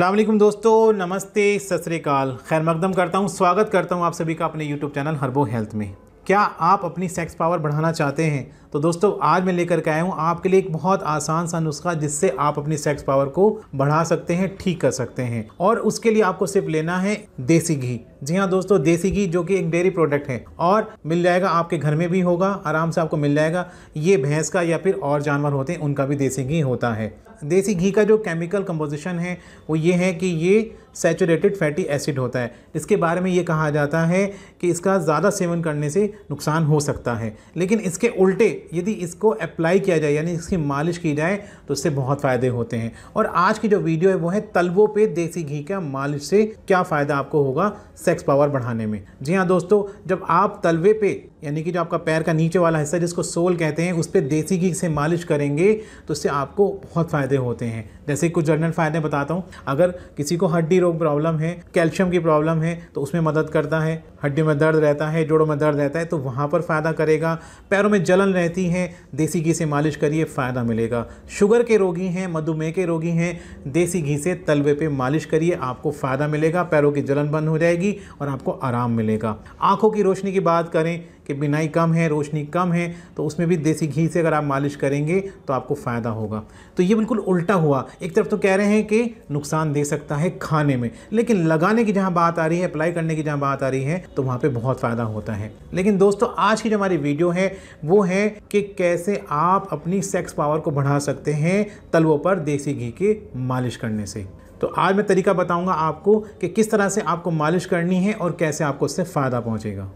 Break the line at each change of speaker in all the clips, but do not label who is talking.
अल्लाम दोस्तों नमस्ते सतरीकाल खैर मकदम करता हूँ स्वागत करता हूँ आप सभी का अपने यूट्यूब चैनल हर्बो हेल्थ में क्या आप अपनी सेक्स पावर बढ़ाना चाहते हैं तो दोस्तों आज मैं लेकर के आया हूँ आपके लिए एक बहुत आसान सा नुस्खा जिससे आप अपनी सेक्स पावर को बढ़ा सकते हैं ठीक कर सकते हैं और उसके लिए आपको सिर्फ लेना है देसी घी जी हाँ दोस्तों देसी घी जो कि एक डेयरी प्रोडक्ट है और मिल जाएगा आपके घर में भी होगा आराम से आपको मिल जाएगा ये भैंस का या फिर और जानवर होते हैं उनका भी देसी घी होता है देसी घी का जो केमिकल कंपोजिशन है वो ये है कि ये सेचूरेटेड फैटी एसिड होता है इसके बारे में ये कहा जाता है कि इसका ज़्यादा सेवन करने से नुकसान हो सकता है लेकिन इसके उल्टे यदि इसको अप्लाई किया जाए यानी इसकी मालिश की जाए तो इससे बहुत फ़ायदे होते हैं और आज की जो वीडियो है वो है तलवों पे देसी घी का मालिश से क्या फ़ायदा आपको होगा सेक्स पावर बढ़ाने में जी हाँ दोस्तों जब आप तलवे पे यानी कि जो आपका पैर का नीचे वाला हिस्सा जिसको सोल कहते हैं उस पर देसी घी से मालिश करेंगे तो उससे आपको बहुत फ़ायदे होते हैं जैसे कुछ जनरल फ़ायदे बताता हूँ अगर किसी को हड्डी रोग प्रॉब्लम है कैल्शियम की प्रॉब्लम है तो उसमें मदद करता है हड्डी में दर्द रहता है जोड़ों में दर्द रहता है तो वहाँ पर फ़ायदा करेगा पैरों में जलन रहती है देसी घी से मालिश करिए फ़ायदा मिलेगा शुगर के रोगी हैं मधुमेह के रोगी हैं देसी घी से तलवे पर मालिश करिए आपको फ़ायदा मिलेगा पैरों की जलन बंद हो जाएगी और आपको आराम मिलेगा आँखों की रोशनी की बात करें कि बिनाई कम है रोशनी कम है तो उसमें भी देसी घी से अगर आप मालिश करेंगे तो आपको फ़ायदा होगा तो ये बिल्कुल उल्टा हुआ एक तरफ तो कह रहे हैं कि नुकसान दे सकता है खाने में लेकिन लगाने की जहाँ बात आ रही है अप्लाई करने की जहाँ बात आ रही है तो वहाँ पर बहुत फ़ायदा होता है लेकिन दोस्तों आज की जो हमारी वीडियो है वो है कि कैसे आप अपनी सेक्स पावर को बढ़ा सकते हैं तलवों पर देसी घी के मालिश करने से तो आज मैं तरीका बताऊंगा आपको कि किस तरह से आपको मालिश करनी है और कैसे आपको उससे फ़ायदा पहुंचेगा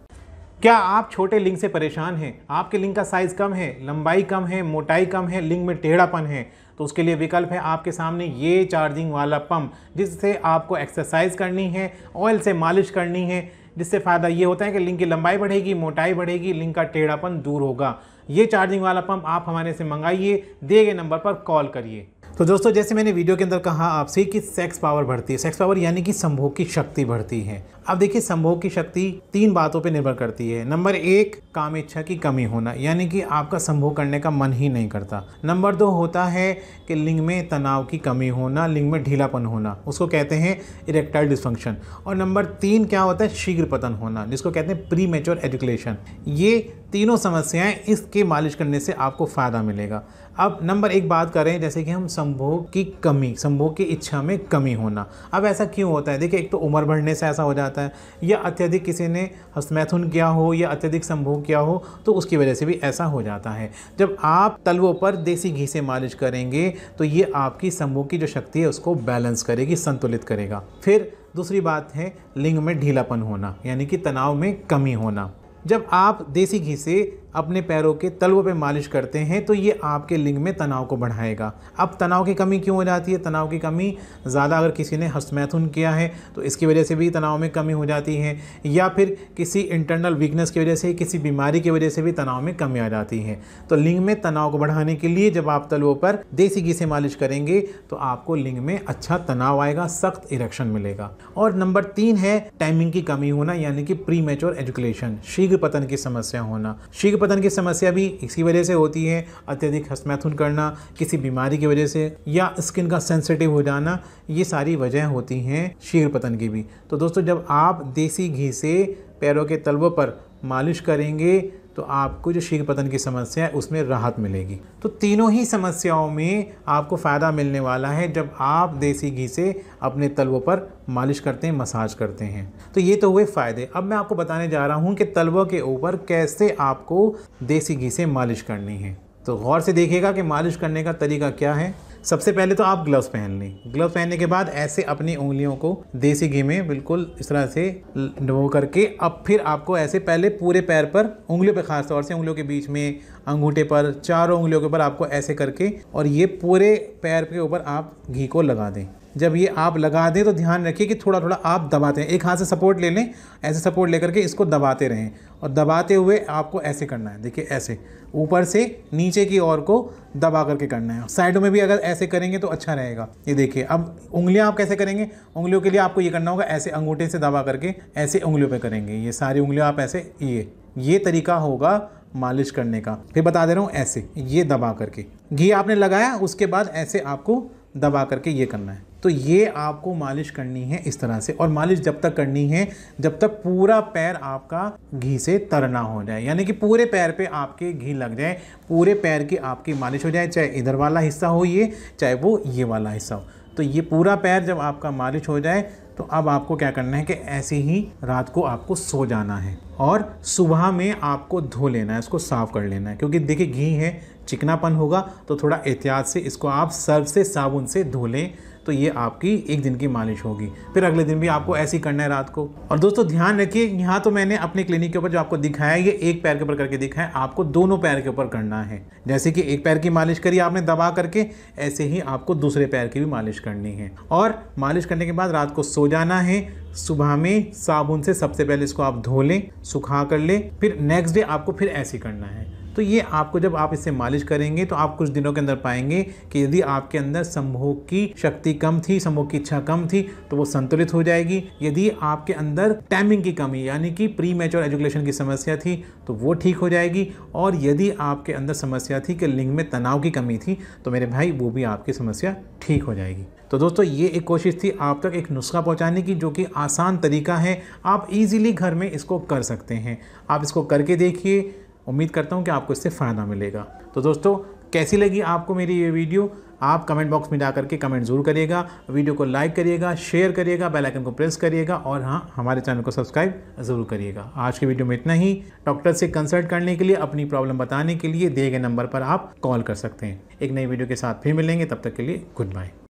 क्या आप छोटे लिंग से परेशान हैं आपके लिंग का साइज़ कम है लंबाई कम है मोटाई कम है लिंग में टेढ़ापन है तो उसके लिए विकल्प है आपके सामने ये चार्जिंग वाला पंप जिससे आपको एक्सरसाइज करनी है ऑयल से मालिश करनी है जिससे फ़ायदा ये होता है कि लिंग की लंबाई बढ़ेगी मोटाई बढ़ेगी लिंग का टेढ़ापन दूर होगा ये चार्जिंग वाला पंप आप हमारे से मंगाइए दिए गए नंबर पर कॉल करिए तो दोस्तों जैसे मैंने वीडियो के अंदर कहा आपसे कि सेक्स पावर बढ़ती है सेक्स पावर यानी कि संभोग की शक्ति बढ़ती है अब देखिए संभोग की शक्ति तीन बातों पर निर्भर करती है नंबर एक काम इच्छा की कमी होना यानी कि आपका संभोग करने का मन ही नहीं करता नंबर दो होता है कि लिंग में तनाव की कमी होना लिंग में ढीलापन होना उसको कहते हैं इरेक्टाइल डिस्फंक्शन और नंबर तीन क्या होता है शीघ्र पतन होना जिसको कहते हैं प्री मेच्योर एजुकेशन ये तीनों समस्याएं इसके मालिश करने से आपको फ़ायदा मिलेगा अब नंबर एक बात करें जैसे कि हम संभोग की कमी संभोग की इच्छा में कमी होना अब ऐसा क्यों होता है देखिए एक तो उम्र बढ़ने से ऐसा हो जाता है जाता है या अत्यधिक किसी ने हस्तमैथुन किया हो या अत्यधिक संभोग किया हो तो उसकी वजह से भी ऐसा हो जाता है जब आप तलवों पर देसी घी से मालिश करेंगे तो ये आपकी संभोग की जो शक्ति है उसको बैलेंस करेगी संतुलित करेगा फिर दूसरी बात है लिंग में ढीलापन होना यानी कि तनाव में कमी होना जब आप देसी घी से अपने पैरों के तलवों पे मालिश करते हैं तो ये आपके लिंग में तनाव को बढ़ाएगा अब तनाव की कमी क्यों हो जाती है तनाव की कमी ज़्यादा अगर किसी ने हस्तमैथुन किया है तो इसकी वजह से भी तनाव में कमी हो जाती है या फिर किसी इंटरनल वीकनेस की वजह से किसी बीमारी की वजह से भी तनाव में कमी आ जाती है तो लिंग में तनाव को बढ़ाने के लिए जब आप तलवों पर देसी घी से मालिश करेंगे तो आपको लिंग में अच्छा तनाव आएगा सख्त इरेक्शन मिलेगा और नंबर तीन है टाइमिंग की कमी होना यानी कि प्री मेच्योर एजुकेशन शीघ्र पतन की समस्या होना शीघ्र पतन की समस्या भी इसी वजह से होती है अत्यधिक हसमैथुन करना किसी बीमारी की वजह से या स्किन का सेंसिटिव हो जाना ये सारी वजह होती हैं शीघ्र पतन की भी तो दोस्तों जब आप देसी घी से पैरों के तलवों पर मालिश करेंगे तो आपको जो शीघ्रपतन की समस्या है उसमें राहत मिलेगी तो तीनों ही समस्याओं में आपको फ़ायदा मिलने वाला है जब आप देसी घी से अपने तलवों पर मालिश करते हैं मसाज करते हैं तो ये तो हुए फ़ायदे अब मैं आपको बताने जा रहा हूँ कि तलवों के ऊपर कैसे आपको देसी घी से मालिश करनी है तो गौर से देखिएगा कि मालिश करने का तरीका क्या है सबसे पहले तो आप ग्लव्स पहन लें ग्लव्स पहनने के बाद ऐसे अपनी उंगलियों को देसी घी में बिल्कुल इस तरह से डबो करके अब फिर आपको ऐसे पहले पूरे पैर पर उंगलियों पर खास तौर से उंगलियों के बीच में अंगूठे पर चारों उंगलियों के ऊपर आपको ऐसे करके और ये पूरे पैर के ऊपर आप घी को लगा दें जब ये आप लगा दें तो ध्यान रखिए कि थोड़ा थोड़ा आप दबाते हैं एक हाथ से सपोर्ट ले लें ऐसे सपोर्ट लेकर के इसको दबाते रहें और दबाते हुए आपको ऐसे करना है देखिए ऐसे ऊपर से नीचे की ओर को दबा करके करना है साइडों में भी अगर ऐसे करेंगे तो अच्छा रहेगा ये देखिए अब उंगलियां आप कैसे करेंगे उंगलियों के लिए आपको ये करना होगा ऐसे अंगूठे से दबा करके ऐसे उंगलियों पर करेंगे ये सारी उंगलियाँ आप ऐसे ये ये तरीका होगा मालिश करने का फिर बता दे रहा हूँ ऐसे ये दबा करके घी आपने लगाया उसके बाद ऐसे आपको दबा करके ये करना है तो ये आपको मालिश करनी है इस तरह से और मालिश जब तक करनी है जब तक पूरा पैर आपका घी से तरना हो जाए यानी कि पूरे पैर पे आपके घी लग जाए पूरे पैर की आपकी मालिश हो जाए चाहे इधर वाला हिस्सा हो ये चाहे वो ये वाला हिस्सा हो तो ये पूरा पैर जब आपका मालिश हो जाए तो अब आपको क्या करना है कि ऐसे ही रात को आपको सो जाना है और सुबह में आपको धो लेना है इसको साफ़ कर लेना है क्योंकि देखिए घी है चिकनापन होगा तो थोड़ा एहतियात से इसको आप सर्फ से साबुन से धो लें तो ये आपकी एक दिन की मालिश होगी फिर अगले दिन भी आपको ऐसे ही करना है रात को और दोस्तों ध्यान रखिए यहाँ तो मैंने अपने क्लिनिक के ऊपर जो आपको दिखाया है ये एक पैर के ऊपर करके दिखाया आपको दोनों पैर के ऊपर करना है जैसे कि एक पैर की मालिश करी आपने दबा करके ऐसे ही आपको दूसरे पैर की भी मालिश करनी है और मालिश करने के बाद रात को सो जाना है सुबह में साबुन से सबसे पहले इसको आप धो लें सुखा कर लें फिर नेक्स्ट डे आपको फिर ऐसे करना है तो ये आपको जब आप इसे मालिश करेंगे तो आप कुछ दिनों के अंदर पाएंगे कि यदि आपके अंदर संभोग की शक्ति कम थी संभोग की इच्छा कम थी तो वो संतुलित हो जाएगी यदि आपके अंदर टाइमिंग की कमी यानी कि प्री मेच्योर एजुकेशन की समस्या थी तो वो ठीक हो जाएगी और यदि आपके अंदर समस्या थी कि लिंग में तनाव की कमी थी तो मेरे भाई वो भी आपकी समस्या ठीक हो जाएगी तो दोस्तों ये एक कोशिश थी आप तक एक नुस्खा पहुंचाने की जो कि आसान तरीका है आप इजीली घर में इसको कर सकते हैं आप इसको करके देखिए उम्मीद करता हूँ कि आपको इससे फ़ायदा मिलेगा तो दोस्तों कैसी लगी आपको मेरी ये वीडियो आप कमेंट बॉक्स में जाकर करके कमेंट ज़रूर करिएगा वीडियो को लाइक करिएगा शेयर करिएगा बेल आइकन को प्रेस करिएगा और हाँ हमारे चैनल को सब्सक्राइब ज़रूर करिएगा आज के वीडियो में इतना ही डॉक्टर से कंसल्ट करने के लिए अपनी प्रॉब्लम बताने के लिए दिए गए नंबर पर आप कॉल कर सकते हैं एक नई वीडियो के साथ फिर मिलेंगे तब तक के लिए गुड बाय